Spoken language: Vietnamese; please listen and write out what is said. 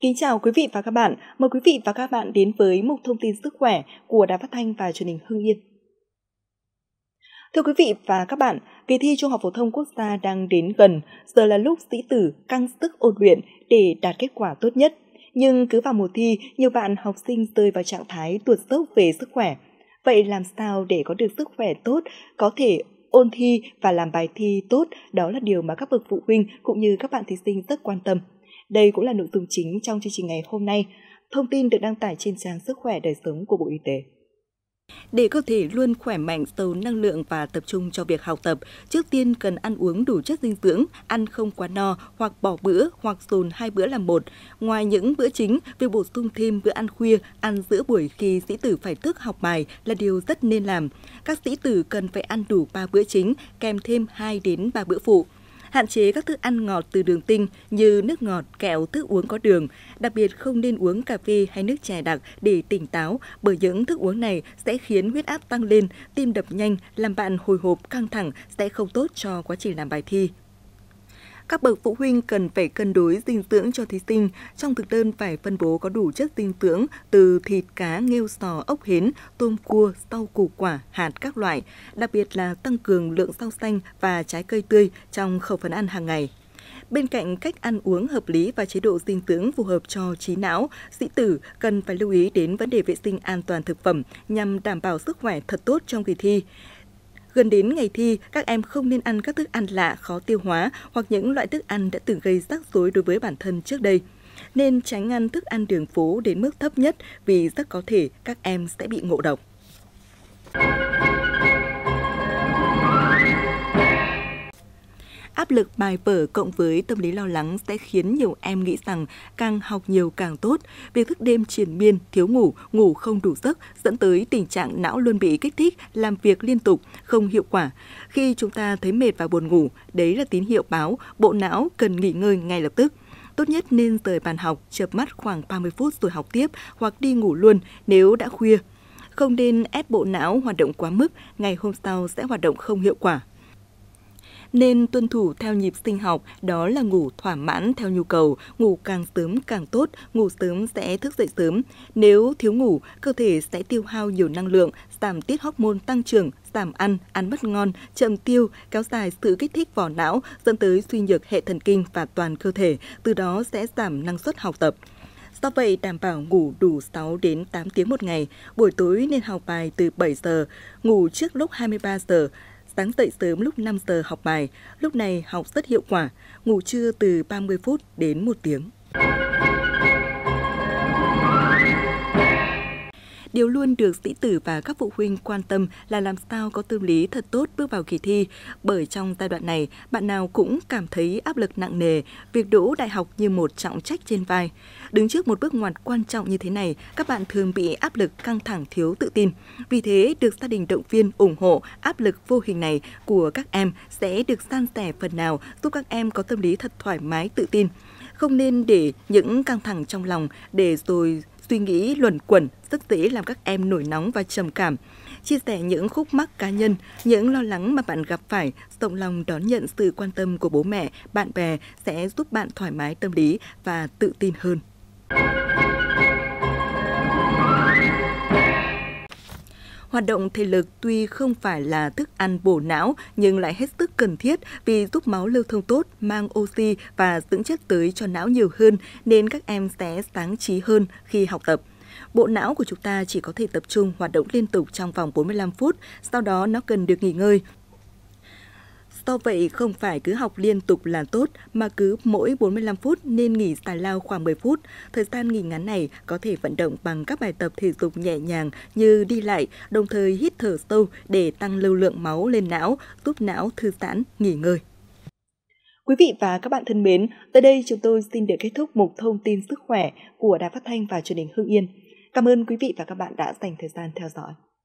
Kính chào quý vị và các bạn. Mời quý vị và các bạn đến với mục thông tin sức khỏe của Đài Phát Thanh và Truyền hình Hưng Yên. Thưa quý vị và các bạn, kỳ thi Trung học phổ thông quốc gia đang đến gần, giờ là lúc sĩ tử căng sức ôn luyện để đạt kết quả tốt nhất. Nhưng cứ vào mùa thi, nhiều bạn học sinh rơi vào trạng thái tuột dốc về sức khỏe. Vậy làm sao để có được sức khỏe tốt, có thể ôn thi và làm bài thi tốt, đó là điều mà các bậc phụ huynh cũng như các bạn thí sinh rất quan tâm. Đây cũng là nội dung chính trong chương trình ngày hôm nay. Thông tin được đăng tải trên trang Sức khỏe đời sống của Bộ Y tế. Để cơ thể luôn khỏe mạnh, giàu năng lượng và tập trung cho việc học tập, trước tiên cần ăn uống đủ chất dinh dưỡng, ăn không quá no hoặc bỏ bữa hoặc dồn hai bữa làm một. Ngoài những bữa chính, việc bổ sung thêm bữa ăn khuya, ăn giữa buổi khi sĩ tử phải thức học bài là điều rất nên làm. Các sĩ tử cần phải ăn đủ 3 bữa chính, kèm thêm 2 đến 3 bữa phụ hạn chế các thức ăn ngọt từ đường tinh như nước ngọt, kẹo, thức uống có đường. Đặc biệt không nên uống cà phê hay nước chè đặc để tỉnh táo bởi những thức uống này sẽ khiến huyết áp tăng lên, tim đập nhanh, làm bạn hồi hộp, căng thẳng sẽ không tốt cho quá trình làm bài thi. Các bậc phụ huynh cần phải cân đối dinh dưỡng cho thí sinh, trong thực đơn phải phân bố có đủ chất dinh dưỡng từ thịt, cá, nghêu sò, ốc hến, tôm cua, rau củ quả, hạt các loại, đặc biệt là tăng cường lượng rau xanh và trái cây tươi trong khẩu phần ăn hàng ngày. Bên cạnh cách ăn uống hợp lý và chế độ dinh dưỡng phù hợp cho trí não, sĩ tử cần phải lưu ý đến vấn đề vệ sinh an toàn thực phẩm nhằm đảm bảo sức khỏe thật tốt trong kỳ thi. Gần đến ngày thi, các em không nên ăn các thức ăn lạ, khó tiêu hóa hoặc những loại thức ăn đã từng gây rắc rối đối với bản thân trước đây. Nên tránh ăn thức ăn đường phố đến mức thấp nhất vì rất có thể các em sẽ bị ngộ độc. áp lực bài vở cộng với tâm lý lo lắng sẽ khiến nhiều em nghĩ rằng càng học nhiều càng tốt. Việc thức đêm triền miên, thiếu ngủ, ngủ không đủ giấc dẫn tới tình trạng não luôn bị kích thích, làm việc liên tục, không hiệu quả. Khi chúng ta thấy mệt và buồn ngủ, đấy là tín hiệu báo bộ não cần nghỉ ngơi ngay lập tức tốt nhất nên rời bàn học, chợp mắt khoảng 30 phút rồi học tiếp hoặc đi ngủ luôn nếu đã khuya. Không nên ép bộ não hoạt động quá mức, ngày hôm sau sẽ hoạt động không hiệu quả nên tuân thủ theo nhịp sinh học đó là ngủ thỏa mãn theo nhu cầu, ngủ càng sớm càng tốt, ngủ sớm sẽ thức dậy sớm. Nếu thiếu ngủ, cơ thể sẽ tiêu hao nhiều năng lượng, giảm tiết hormone tăng trưởng, giảm ăn, ăn mất ngon, chậm tiêu, kéo dài sự kích thích vỏ não dẫn tới suy nhược hệ thần kinh và toàn cơ thể, từ đó sẽ giảm năng suất học tập. Do vậy, đảm bảo ngủ đủ 6 đến 8 tiếng một ngày, buổi tối nên học bài từ 7 giờ, ngủ trước lúc 23 giờ, sáng dậy sớm lúc 5 giờ học bài, lúc này học rất hiệu quả, ngủ trưa từ 30 phút đến 1 tiếng. Điều luôn được sĩ tử và các phụ huynh quan tâm là làm sao có tâm lý thật tốt bước vào kỳ thi, bởi trong giai đoạn này, bạn nào cũng cảm thấy áp lực nặng nề, việc đỗ đại học như một trọng trách trên vai. Đứng trước một bước ngoặt quan trọng như thế này, các bạn thường bị áp lực căng thẳng thiếu tự tin. Vì thế, được gia đình động viên ủng hộ, áp lực vô hình này của các em sẽ được san sẻ phần nào giúp các em có tâm lý thật thoải mái tự tin. Không nên để những căng thẳng trong lòng để rồi suy nghĩ luẩn quẩn, rất dễ làm các em nổi nóng và trầm cảm. Chia sẻ những khúc mắc cá nhân, những lo lắng mà bạn gặp phải, rộng lòng đón nhận sự quan tâm của bố mẹ, bạn bè sẽ giúp bạn thoải mái tâm lý và tự tin hơn. Hoạt động thể lực tuy không phải là thức ăn bổ não nhưng lại hết sức cần thiết vì giúp máu lưu thông tốt, mang oxy và dưỡng chất tới cho não nhiều hơn nên các em sẽ sáng trí hơn khi học tập. Bộ não của chúng ta chỉ có thể tập trung hoạt động liên tục trong vòng 45 phút, sau đó nó cần được nghỉ ngơi. Do vậy, không phải cứ học liên tục là tốt, mà cứ mỗi 45 phút nên nghỉ tài lao khoảng 10 phút. Thời gian nghỉ ngắn này có thể vận động bằng các bài tập thể dục nhẹ nhàng như đi lại, đồng thời hít thở sâu để tăng lưu lượng máu lên não, giúp não thư giãn, nghỉ ngơi. Quý vị và các bạn thân mến, tới đây chúng tôi xin được kết thúc mục thông tin sức khỏe của Đài Phát Thanh và Truyền hình hương Yên. Cảm ơn quý vị và các bạn đã dành thời gian theo dõi.